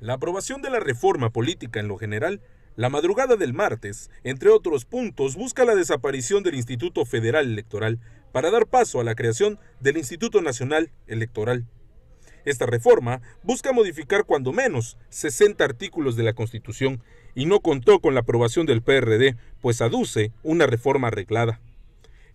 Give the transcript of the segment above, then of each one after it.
La aprobación de la reforma política en lo general, la madrugada del martes, entre otros puntos, busca la desaparición del Instituto Federal Electoral para dar paso a la creación del Instituto Nacional Electoral. Esta reforma busca modificar cuando menos 60 artículos de la Constitución y no contó con la aprobación del PRD, pues aduce una reforma arreglada.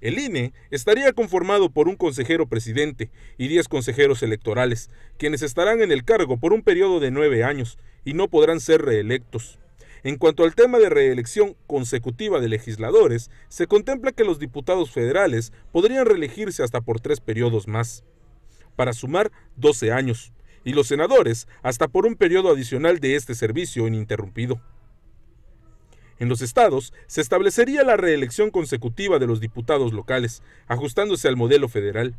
El INE estaría conformado por un consejero presidente y 10 consejeros electorales, quienes estarán en el cargo por un periodo de nueve años y no podrán ser reelectos. En cuanto al tema de reelección consecutiva de legisladores, se contempla que los diputados federales podrían reelegirse hasta por tres periodos más, para sumar 12 años, y los senadores hasta por un periodo adicional de este servicio ininterrumpido. En los estados se establecería la reelección consecutiva de los diputados locales, ajustándose al modelo federal.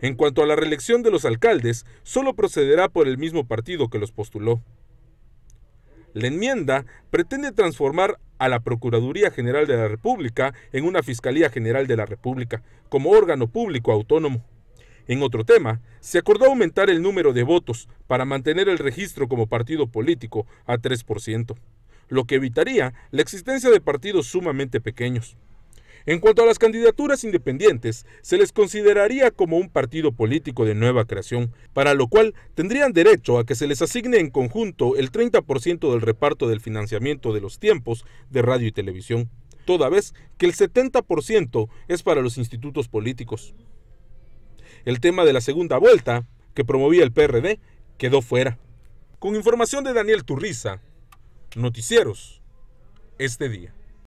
En cuanto a la reelección de los alcaldes, solo procederá por el mismo partido que los postuló. La enmienda pretende transformar a la Procuraduría General de la República en una Fiscalía General de la República, como órgano público autónomo. En otro tema, se acordó aumentar el número de votos para mantener el registro como partido político a 3% lo que evitaría la existencia de partidos sumamente pequeños. En cuanto a las candidaturas independientes, se les consideraría como un partido político de nueva creación, para lo cual tendrían derecho a que se les asigne en conjunto el 30% del reparto del financiamiento de los tiempos de radio y televisión, toda vez que el 70% es para los institutos políticos. El tema de la segunda vuelta, que promovía el PRD, quedó fuera. Con información de Daniel Turriza, noticieros este día.